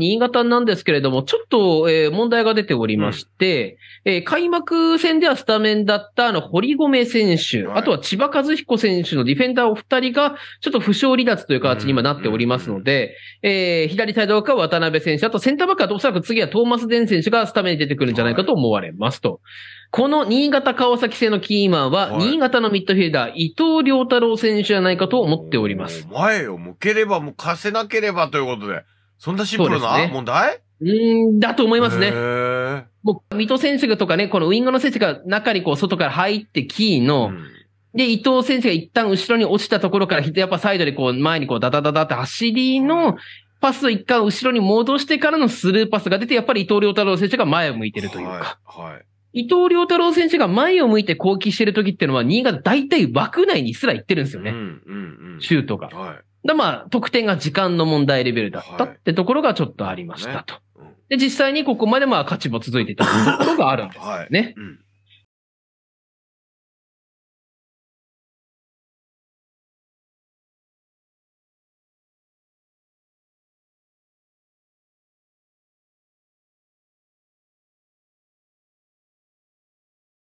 新潟なんですけれども、ちょっと、えー、問題が出ておりまして、うん、えー、開幕戦ではスタメンだったあの堀米選手、はい、あとは千葉和彦選手のディフェンダーお二人が、ちょっと負傷離脱という形に今なっておりますので、えー、左サイドバックは渡辺選手、あとセンターバックはおそらく次はトーマス・デン選手がスタメンに出てくるんじゃないかと思われますと。はいこの新潟川崎戦のキーマンは、新潟のミッドフィルダー、伊藤良太郎選手じゃないかと思っております。前を向ければ向かせなければということで。そんなシンプルな問題う、ん、だと思いますね。もう、水戸選手とかね、このウィングの選手が中にこう、外から入ってキーの、うん、で、伊藤選手が一旦後ろに落ちたところから、やっぱサイドでこう、前にこう、ダダダダって走りの、パスを一回後ろに戻してからのスルーパスが出て、やっぱり伊藤良太郎選手が前を向いてるというか。はい、はい伊藤良太郎選手が前を向いて攻撃してる時っていうのは、新潟大体枠内にすら行ってるんですよね。うんうんうん、シュートが。はい、で、まあ、得点が時間の問題レベルだったってところがちょっとありましたと。はいで、実際にここまでまあ、勝ちも続いてたところがあるんですよね。はいうん